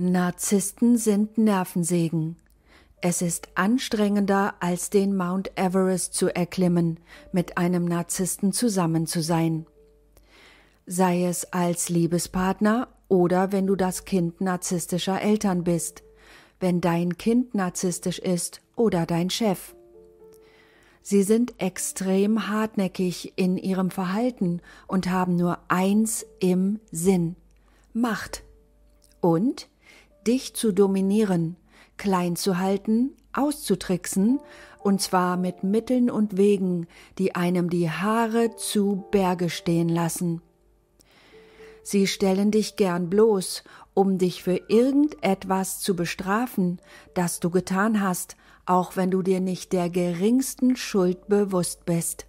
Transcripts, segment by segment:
Narzissten sind Nervensegen. Es ist anstrengender, als den Mount Everest zu erklimmen, mit einem Narzissten zusammen zu sein. Sei es als Liebespartner oder wenn du das Kind narzisstischer Eltern bist, wenn dein Kind narzisstisch ist oder dein Chef. Sie sind extrem hartnäckig in ihrem Verhalten und haben nur eins im Sinn Macht. Und dich zu dominieren, klein zu halten, auszutricksen, und zwar mit Mitteln und Wegen, die einem die Haare zu Berge stehen lassen. Sie stellen dich gern bloß, um dich für irgendetwas zu bestrafen, das du getan hast, auch wenn du dir nicht der geringsten Schuld bewusst bist.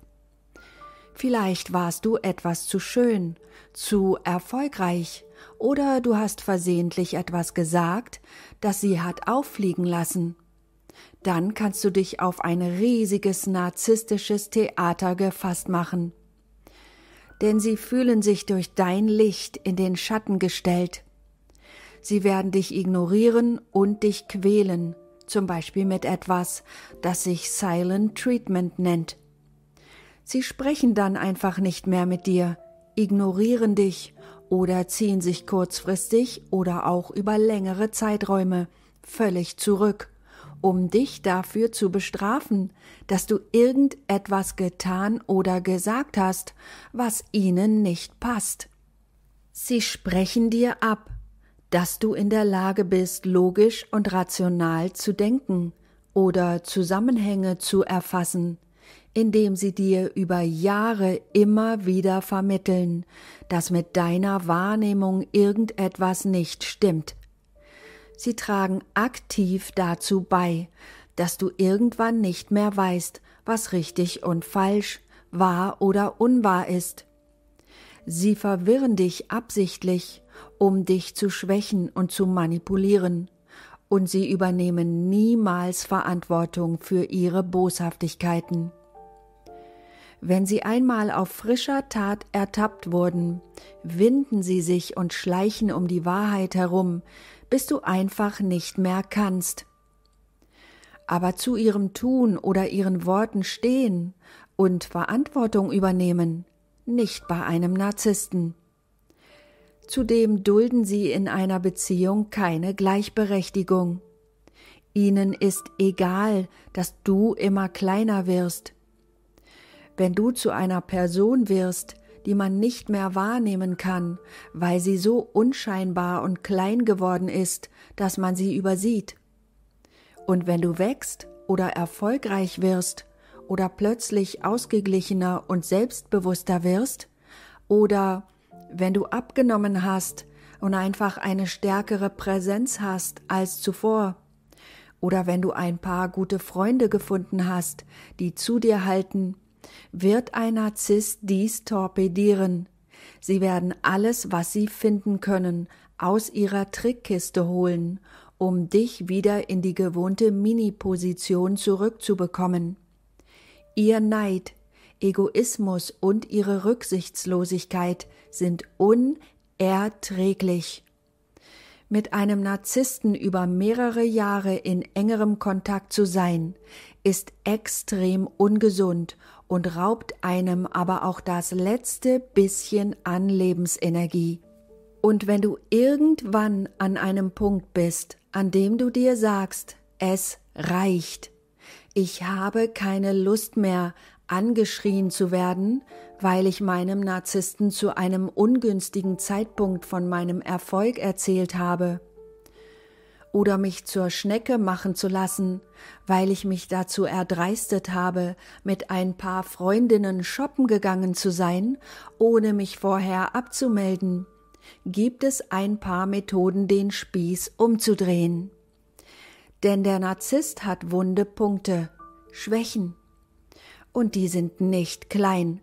Vielleicht warst du etwas zu schön, zu erfolgreich, oder du hast versehentlich etwas gesagt, das sie hat auffliegen lassen. Dann kannst du dich auf ein riesiges narzisstisches Theater gefasst machen. Denn sie fühlen sich durch dein Licht in den Schatten gestellt. Sie werden dich ignorieren und dich quälen, zum Beispiel mit etwas, das sich Silent Treatment nennt. Sie sprechen dann einfach nicht mehr mit dir, ignorieren dich oder ziehen sich kurzfristig oder auch über längere Zeiträume völlig zurück, um dich dafür zu bestrafen, dass du irgendetwas getan oder gesagt hast, was ihnen nicht passt. Sie sprechen dir ab, dass du in der Lage bist, logisch und rational zu denken oder Zusammenhänge zu erfassen, indem sie dir über Jahre immer wieder vermitteln, dass mit deiner Wahrnehmung irgendetwas nicht stimmt. Sie tragen aktiv dazu bei, dass du irgendwann nicht mehr weißt, was richtig und falsch, wahr oder unwahr ist. Sie verwirren dich absichtlich, um dich zu schwächen und zu manipulieren, und sie übernehmen niemals Verantwortung für ihre Boshaftigkeiten. Wenn sie einmal auf frischer Tat ertappt wurden, winden sie sich und schleichen um die Wahrheit herum, bis du einfach nicht mehr kannst. Aber zu ihrem Tun oder ihren Worten stehen und Verantwortung übernehmen, nicht bei einem Narzissten. Zudem dulden sie in einer Beziehung keine Gleichberechtigung. Ihnen ist egal, dass du immer kleiner wirst. Wenn du zu einer Person wirst, die man nicht mehr wahrnehmen kann, weil sie so unscheinbar und klein geworden ist, dass man sie übersieht. Und wenn du wächst oder erfolgreich wirst oder plötzlich ausgeglichener und selbstbewusster wirst, oder wenn du abgenommen hast und einfach eine stärkere Präsenz hast als zuvor, oder wenn du ein paar gute Freunde gefunden hast, die zu dir halten wird ein Narzisst dies torpedieren. Sie werden alles, was sie finden können, aus ihrer Trickkiste holen, um dich wieder in die gewohnte Mini-Position zurückzubekommen. Ihr Neid, Egoismus und ihre Rücksichtslosigkeit sind unerträglich. Mit einem Narzissten über mehrere Jahre in engerem Kontakt zu sein, ist extrem ungesund und raubt einem aber auch das letzte bisschen an Lebensenergie. Und wenn du irgendwann an einem Punkt bist, an dem du dir sagst, es reicht, ich habe keine Lust mehr, angeschrien zu werden, weil ich meinem Narzissten zu einem ungünstigen Zeitpunkt von meinem Erfolg erzählt habe, oder mich zur Schnecke machen zu lassen, weil ich mich dazu erdreistet habe, mit ein paar Freundinnen shoppen gegangen zu sein, ohne mich vorher abzumelden, gibt es ein paar Methoden, den Spieß umzudrehen. Denn der Narzisst hat wunde Punkte, Schwächen. Und die sind nicht klein.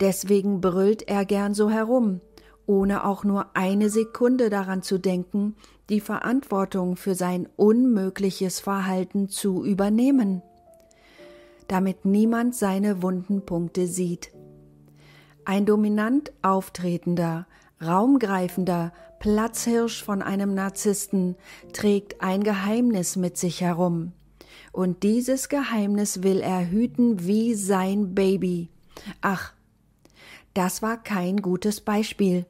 Deswegen brüllt er gern so herum, ohne auch nur eine Sekunde daran zu denken, die Verantwortung für sein unmögliches Verhalten zu übernehmen, damit niemand seine wunden Punkte sieht. Ein dominant auftretender, raumgreifender Platzhirsch von einem Narzissten trägt ein Geheimnis mit sich herum. Und dieses Geheimnis will er hüten wie sein Baby. Ach, das war kein gutes Beispiel.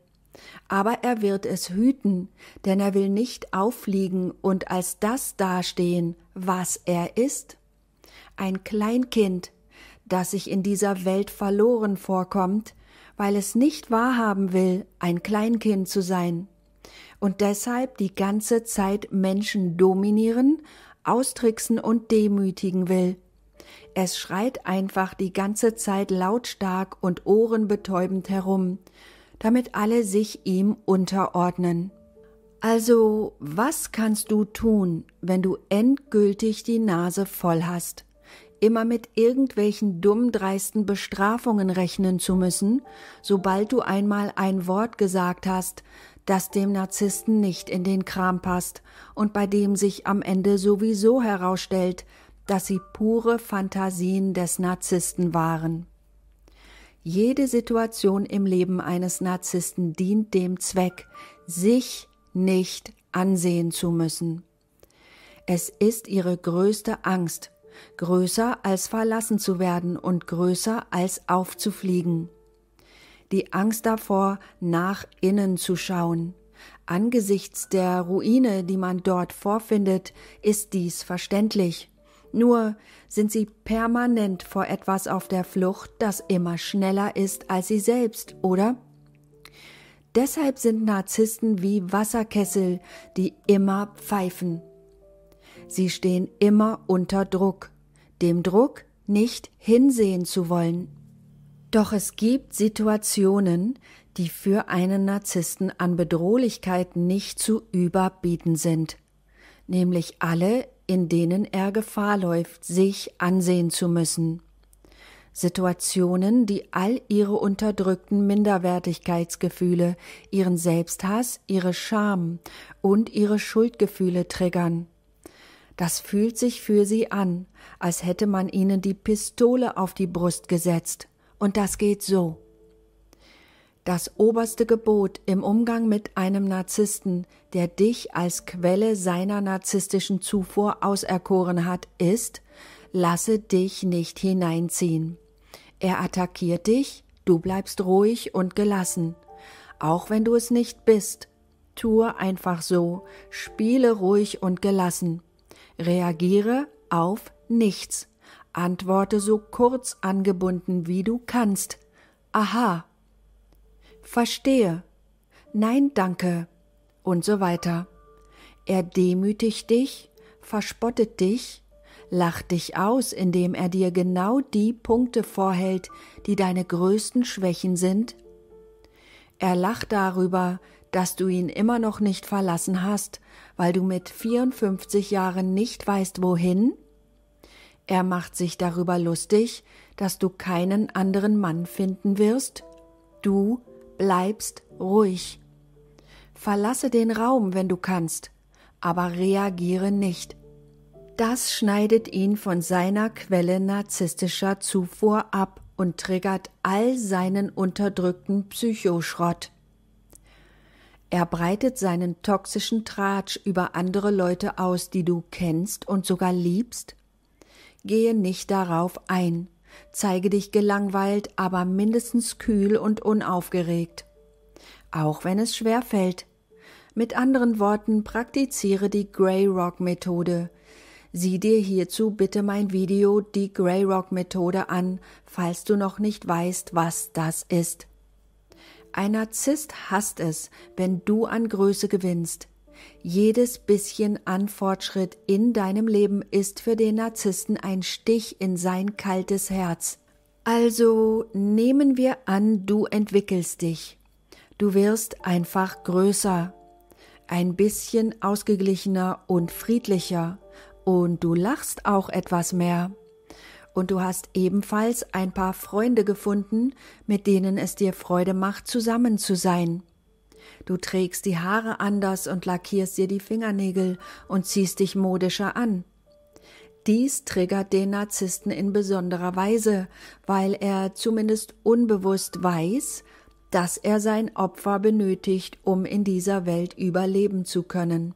Aber er wird es hüten, denn er will nicht auffliegen und als das dastehen, was er ist. Ein Kleinkind, das sich in dieser Welt verloren vorkommt, weil es nicht wahrhaben will, ein Kleinkind zu sein. Und deshalb die ganze Zeit Menschen dominieren, austricksen und demütigen will. Es schreit einfach die ganze Zeit lautstark und ohrenbetäubend herum, damit alle sich ihm unterordnen. Also, was kannst du tun, wenn du endgültig die Nase voll hast? Immer mit irgendwelchen dummdreisten Bestrafungen rechnen zu müssen, sobald du einmal ein Wort gesagt hast, das dem Narzissten nicht in den Kram passt und bei dem sich am Ende sowieso herausstellt, dass sie pure Fantasien des Narzissten waren. Jede Situation im Leben eines Narzissten dient dem Zweck, sich nicht ansehen zu müssen. Es ist ihre größte Angst, größer als verlassen zu werden und größer als aufzufliegen. Die Angst davor, nach innen zu schauen. Angesichts der Ruine, die man dort vorfindet, ist dies verständlich. Nur sind sie permanent vor etwas auf der Flucht, das immer schneller ist als sie selbst, oder? Deshalb sind Narzissten wie Wasserkessel, die immer pfeifen. Sie stehen immer unter Druck, dem Druck, nicht hinsehen zu wollen. Doch es gibt Situationen, die für einen Narzissten an Bedrohlichkeit nicht zu überbieten sind, nämlich alle, in denen er Gefahr läuft, sich ansehen zu müssen. Situationen, die all ihre unterdrückten Minderwertigkeitsgefühle, ihren Selbsthass, ihre Scham und ihre Schuldgefühle triggern. Das fühlt sich für sie an, als hätte man ihnen die Pistole auf die Brust gesetzt. Und das geht so das oberste Gebot im Umgang mit einem Narzissten, der dich als Quelle seiner narzisstischen Zufuhr auserkoren hat, ist, lasse dich nicht hineinziehen. Er attackiert dich, du bleibst ruhig und gelassen. Auch wenn du es nicht bist, tue einfach so, spiele ruhig und gelassen. Reagiere auf nichts. Antworte so kurz angebunden, wie du kannst. Aha, verstehe, nein danke und so weiter. Er demütigt dich, verspottet dich, lacht dich aus, indem er dir genau die Punkte vorhält, die deine größten Schwächen sind. Er lacht darüber, dass du ihn immer noch nicht verlassen hast, weil du mit 54 Jahren nicht weißt wohin? Er macht sich darüber lustig, dass du keinen anderen Mann finden wirst? Du bleibst ruhig. Verlasse den Raum, wenn du kannst, aber reagiere nicht. Das schneidet ihn von seiner Quelle narzisstischer Zufuhr ab und triggert all seinen unterdrückten Psychoschrott. Er breitet seinen toxischen Tratsch über andere Leute aus, die du kennst und sogar liebst? Gehe nicht darauf ein. Zeige dich gelangweilt, aber mindestens kühl und unaufgeregt. Auch wenn es schwer fällt. Mit anderen Worten, praktiziere die Grey Rock Methode. Sieh dir hierzu bitte mein Video Die Grey Rock Methode an, falls du noch nicht weißt, was das ist. Ein Narzisst hasst es, wenn du an Größe gewinnst. Jedes bisschen an Fortschritt in deinem Leben ist für den Narzissten ein Stich in sein kaltes Herz. Also nehmen wir an, du entwickelst dich. Du wirst einfach größer, ein bisschen ausgeglichener und friedlicher und du lachst auch etwas mehr. Und du hast ebenfalls ein paar Freunde gefunden, mit denen es dir Freude macht, zusammen zu sein. Du trägst die Haare anders und lackierst dir die Fingernägel und ziehst dich modischer an. Dies triggert den Narzissten in besonderer Weise, weil er zumindest unbewusst weiß, dass er sein Opfer benötigt, um in dieser Welt überleben zu können.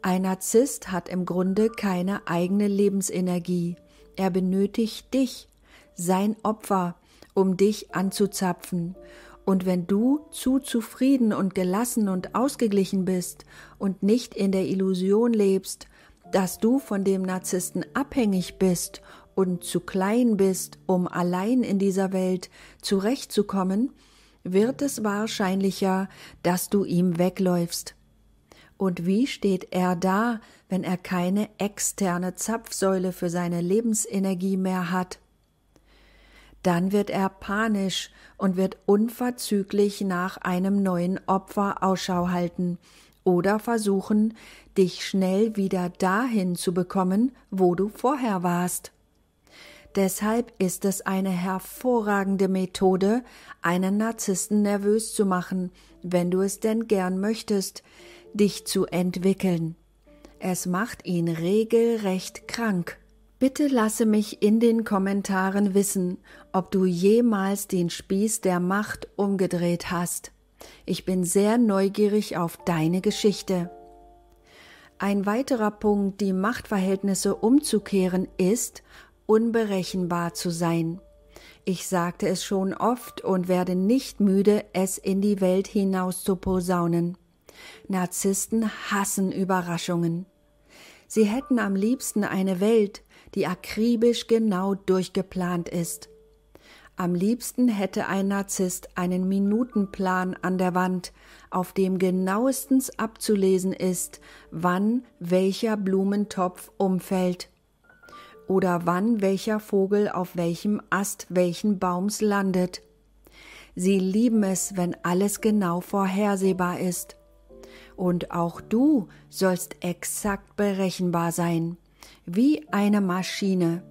Ein Narzisst hat im Grunde keine eigene Lebensenergie. Er benötigt dich, sein Opfer, um dich anzuzapfen und wenn du zu zufrieden und gelassen und ausgeglichen bist und nicht in der Illusion lebst, dass du von dem Narzissten abhängig bist und zu klein bist, um allein in dieser Welt zurechtzukommen, wird es wahrscheinlicher, dass du ihm wegläufst. Und wie steht er da, wenn er keine externe Zapfsäule für seine Lebensenergie mehr hat? dann wird er panisch und wird unverzüglich nach einem neuen Opfer Ausschau halten oder versuchen, dich schnell wieder dahin zu bekommen, wo du vorher warst. Deshalb ist es eine hervorragende Methode, einen Narzissten nervös zu machen, wenn du es denn gern möchtest, dich zu entwickeln. Es macht ihn regelrecht krank. Bitte lasse mich in den Kommentaren wissen, ob du jemals den Spieß der Macht umgedreht hast. Ich bin sehr neugierig auf deine Geschichte. Ein weiterer Punkt, die Machtverhältnisse umzukehren, ist, unberechenbar zu sein. Ich sagte es schon oft und werde nicht müde, es in die Welt hinaus zu posaunen. Narzissten hassen Überraschungen. Sie hätten am liebsten eine Welt, die akribisch genau durchgeplant ist. Am liebsten hätte ein Narzisst einen Minutenplan an der Wand, auf dem genauestens abzulesen ist, wann welcher Blumentopf umfällt oder wann welcher Vogel auf welchem Ast welchen Baums landet. Sie lieben es, wenn alles genau vorhersehbar ist. Und auch du sollst exakt berechenbar sein, wie eine Maschine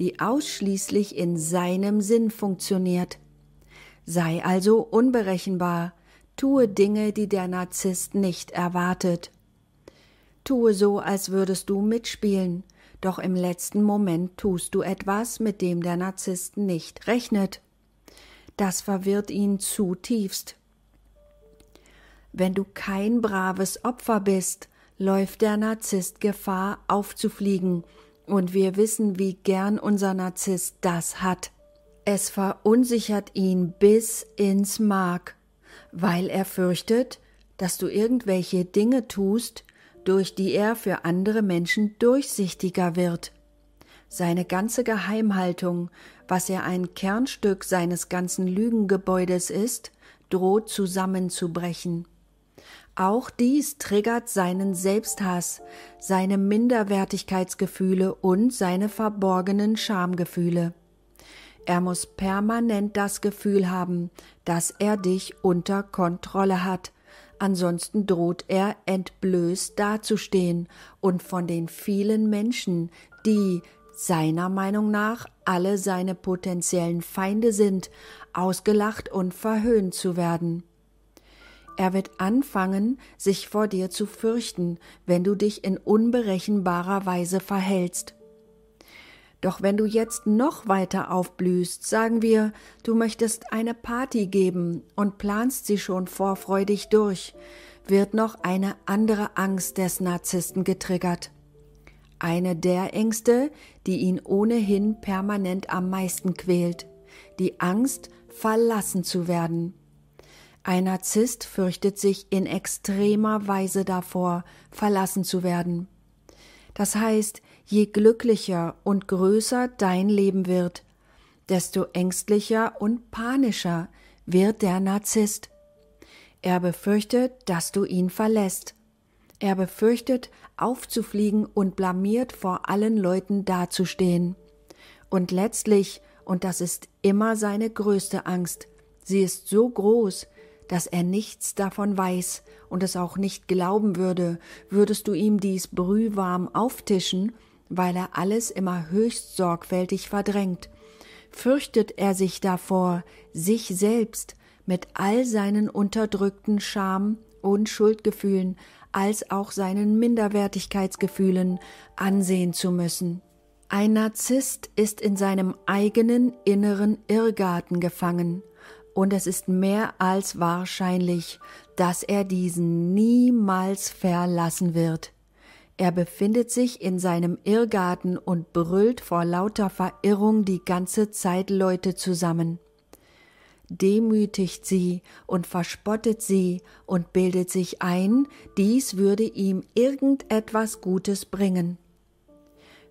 die ausschließlich in seinem Sinn funktioniert. Sei also unberechenbar, tue Dinge, die der Narzisst nicht erwartet. Tue so, als würdest du mitspielen, doch im letzten Moment tust du etwas, mit dem der Narzisst nicht rechnet. Das verwirrt ihn zutiefst. Wenn du kein braves Opfer bist, läuft der Narzisst Gefahr aufzufliegen und wir wissen, wie gern unser Narzisst das hat. Es verunsichert ihn bis ins Mark, weil er fürchtet, dass du irgendwelche Dinge tust, durch die er für andere Menschen durchsichtiger wird. Seine ganze Geheimhaltung, was er ein Kernstück seines ganzen Lügengebäudes ist, droht zusammenzubrechen. Auch dies triggert seinen Selbsthass, seine Minderwertigkeitsgefühle und seine verborgenen Schamgefühle. Er muss permanent das Gefühl haben, dass er dich unter Kontrolle hat, ansonsten droht er entblößt dazustehen und von den vielen Menschen, die seiner Meinung nach alle seine potenziellen Feinde sind, ausgelacht und verhöhnt zu werden. Er wird anfangen, sich vor dir zu fürchten, wenn du dich in unberechenbarer Weise verhältst. Doch wenn du jetzt noch weiter aufblühst, sagen wir, du möchtest eine Party geben und planst sie schon vorfreudig durch, wird noch eine andere Angst des Narzissten getriggert. Eine der Ängste, die ihn ohnehin permanent am meisten quält, die Angst, verlassen zu werden. Ein Narzisst fürchtet sich in extremer Weise davor, verlassen zu werden. Das heißt, je glücklicher und größer dein Leben wird, desto ängstlicher und panischer wird der Narzisst. Er befürchtet, dass du ihn verlässt. Er befürchtet, aufzufliegen und blamiert vor allen Leuten dazustehen. Und letztlich, und das ist immer seine größte Angst, sie ist so groß, dass er nichts davon weiß und es auch nicht glauben würde, würdest du ihm dies brühwarm auftischen, weil er alles immer höchst sorgfältig verdrängt. Fürchtet er sich davor, sich selbst mit all seinen unterdrückten Scham und Schuldgefühlen als auch seinen Minderwertigkeitsgefühlen ansehen zu müssen. Ein Narzisst ist in seinem eigenen inneren Irrgarten gefangen und es ist mehr als wahrscheinlich, dass er diesen niemals verlassen wird. Er befindet sich in seinem Irrgarten und brüllt vor lauter Verirrung die ganze Zeit Leute zusammen, demütigt sie und verspottet sie und bildet sich ein, dies würde ihm irgendetwas Gutes bringen.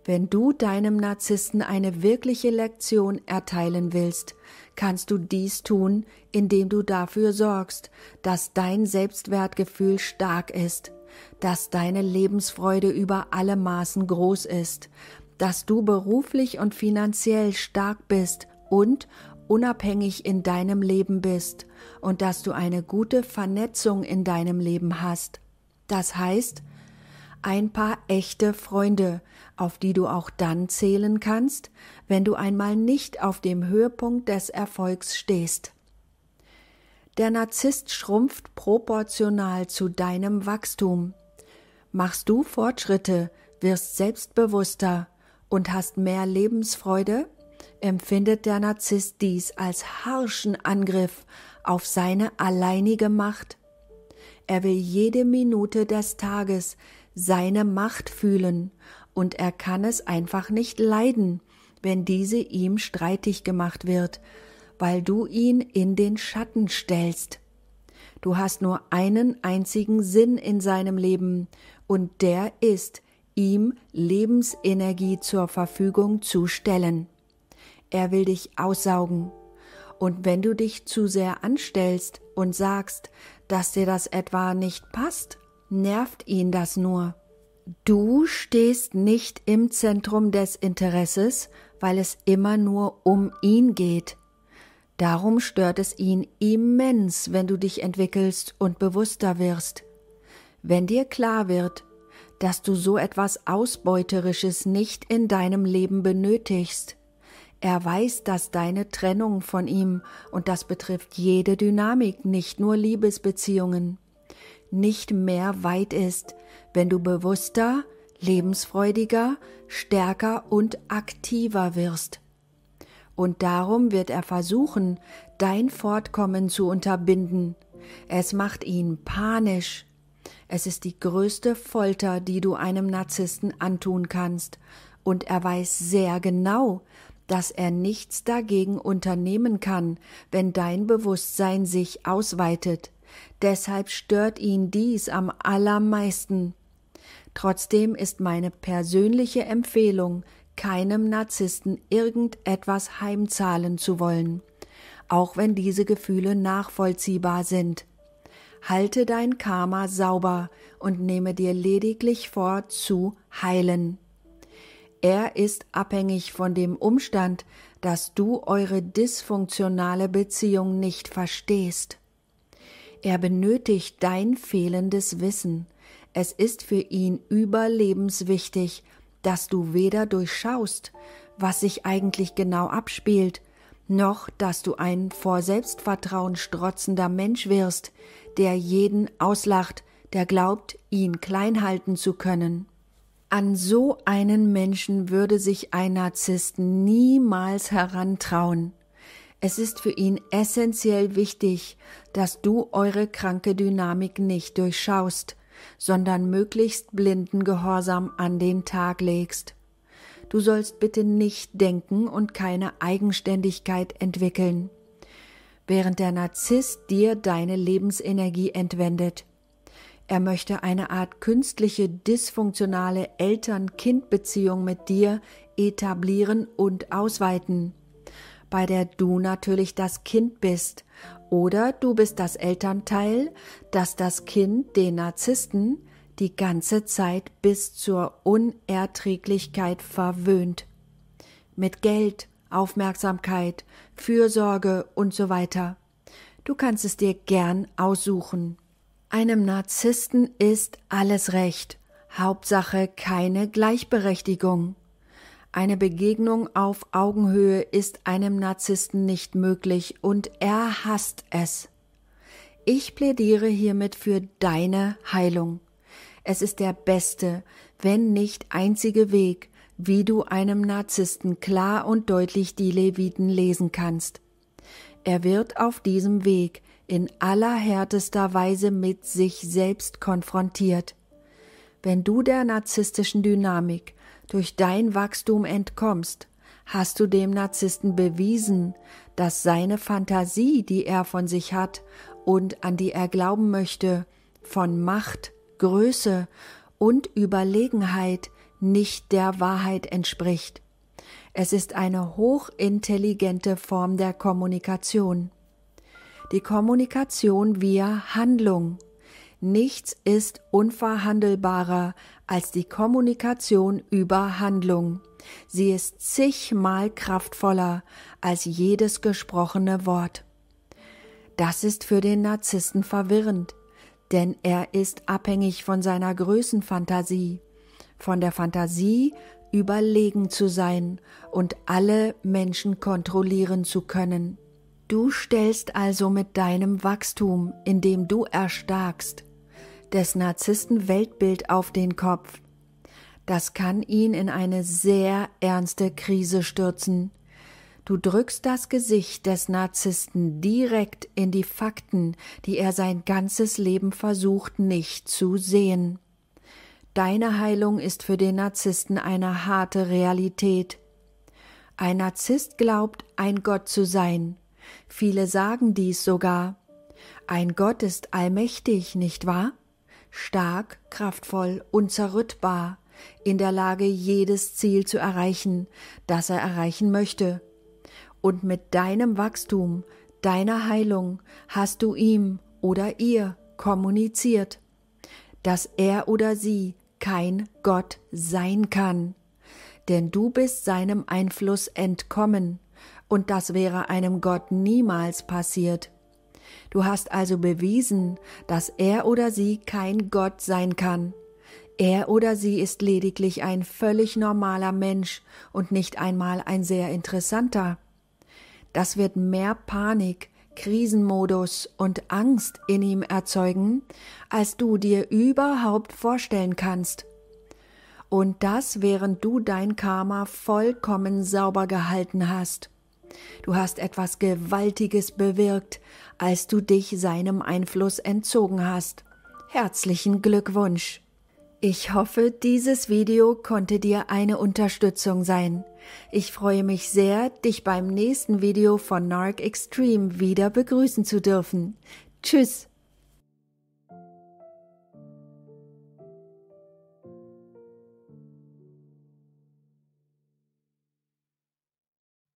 Wenn du deinem Narzissen eine wirkliche Lektion erteilen willst, kannst du dies tun, indem du dafür sorgst, dass dein Selbstwertgefühl stark ist, dass deine Lebensfreude über alle Maßen groß ist, dass du beruflich und finanziell stark bist und unabhängig in deinem Leben bist und dass du eine gute Vernetzung in deinem Leben hast. Das heißt, ein paar echte Freunde, auf die du auch dann zählen kannst, wenn du einmal nicht auf dem Höhepunkt des Erfolgs stehst. Der Narzisst schrumpft proportional zu deinem Wachstum. Machst du Fortschritte, wirst selbstbewusster und hast mehr Lebensfreude, empfindet der Narzisst dies als harschen Angriff auf seine alleinige Macht. Er will jede Minute des Tages seine Macht fühlen und er kann es einfach nicht leiden, wenn diese ihm streitig gemacht wird, weil du ihn in den Schatten stellst. Du hast nur einen einzigen Sinn in seinem Leben, und der ist, ihm Lebensenergie zur Verfügung zu stellen. Er will dich aussaugen. Und wenn du dich zu sehr anstellst und sagst, dass dir das etwa nicht passt, nervt ihn das nur. Du stehst nicht im Zentrum des Interesses, weil es immer nur um ihn geht. Darum stört es ihn immens, wenn du dich entwickelst und bewusster wirst. Wenn dir klar wird, dass du so etwas Ausbeuterisches nicht in deinem Leben benötigst. Er weiß, dass deine Trennung von ihm, und das betrifft jede Dynamik, nicht nur Liebesbeziehungen, nicht mehr weit ist, wenn du bewusster, lebensfreudiger, stärker und aktiver wirst. Und darum wird er versuchen, dein Fortkommen zu unterbinden. Es macht ihn panisch. Es ist die größte Folter, die du einem Narzissten antun kannst, und er weiß sehr genau, dass er nichts dagegen unternehmen kann, wenn dein Bewusstsein sich ausweitet. Deshalb stört ihn dies am allermeisten. Trotzdem ist meine persönliche Empfehlung, keinem Narzissten irgendetwas heimzahlen zu wollen, auch wenn diese Gefühle nachvollziehbar sind. Halte dein Karma sauber und nehme dir lediglich vor zu heilen. Er ist abhängig von dem Umstand, dass du eure dysfunktionale Beziehung nicht verstehst. Er benötigt dein fehlendes Wissen. Es ist für ihn überlebenswichtig, dass du weder durchschaust, was sich eigentlich genau abspielt, noch dass du ein vor Selbstvertrauen strotzender Mensch wirst, der jeden auslacht, der glaubt, ihn klein halten zu können. An so einen Menschen würde sich ein Narzisst niemals herantrauen. Es ist für ihn essentiell wichtig, dass du eure kranke Dynamik nicht durchschaust, sondern möglichst blinden Gehorsam an den Tag legst. Du sollst bitte nicht denken und keine Eigenständigkeit entwickeln, während der Narzisst dir deine Lebensenergie entwendet. Er möchte eine Art künstliche, dysfunktionale Eltern-Kind-Beziehung mit dir etablieren und ausweiten bei der du natürlich das Kind bist. Oder du bist das Elternteil, das das Kind, den Narzissten, die ganze Zeit bis zur Unerträglichkeit verwöhnt. Mit Geld, Aufmerksamkeit, Fürsorge und so weiter. Du kannst es dir gern aussuchen. Einem Narzissten ist alles recht. Hauptsache keine Gleichberechtigung. Eine Begegnung auf Augenhöhe ist einem Narzissten nicht möglich und er hasst es. Ich plädiere hiermit für deine Heilung. Es ist der beste, wenn nicht einzige Weg, wie du einem Narzissten klar und deutlich die Leviten lesen kannst. Er wird auf diesem Weg in allerhärtester Weise mit sich selbst konfrontiert. Wenn du der narzisstischen Dynamik durch dein Wachstum entkommst, hast du dem Narzissten bewiesen, dass seine Fantasie, die er von sich hat und an die er glauben möchte, von Macht, Größe und Überlegenheit nicht der Wahrheit entspricht. Es ist eine hochintelligente Form der Kommunikation. Die Kommunikation via Handlung. Nichts ist unverhandelbarer als die Kommunikation über Handlung. Sie ist zigmal kraftvoller als jedes gesprochene Wort. Das ist für den Narzissten verwirrend, denn er ist abhängig von seiner Größenfantasie, von der Fantasie, überlegen zu sein und alle Menschen kontrollieren zu können. Du stellst also mit deinem Wachstum, indem du erstarkst, des Narzissten Weltbild auf den Kopf. Das kann ihn in eine sehr ernste Krise stürzen. Du drückst das Gesicht des Narzissten direkt in die Fakten, die er sein ganzes Leben versucht nicht zu sehen. Deine Heilung ist für den Narzissten eine harte Realität. Ein Narzisst glaubt, ein Gott zu sein. Viele sagen dies sogar. Ein Gott ist allmächtig, nicht wahr? stark, kraftvoll, unzerrüttbar, in der Lage, jedes Ziel zu erreichen, das er erreichen möchte. Und mit deinem Wachstum, deiner Heilung hast du ihm oder ihr kommuniziert, dass er oder sie kein Gott sein kann, denn du bist seinem Einfluss entkommen, und das wäre einem Gott niemals passiert. Du hast also bewiesen, dass er oder sie kein Gott sein kann. Er oder sie ist lediglich ein völlig normaler Mensch und nicht einmal ein sehr interessanter. Das wird mehr Panik, Krisenmodus und Angst in ihm erzeugen, als du dir überhaupt vorstellen kannst. Und das, während du dein Karma vollkommen sauber gehalten hast. Du hast etwas Gewaltiges bewirkt, als du dich seinem Einfluss entzogen hast. Herzlichen Glückwunsch! Ich hoffe, dieses Video konnte dir eine Unterstützung sein. Ich freue mich sehr, dich beim nächsten Video von Narc Extreme wieder begrüßen zu dürfen. Tschüss!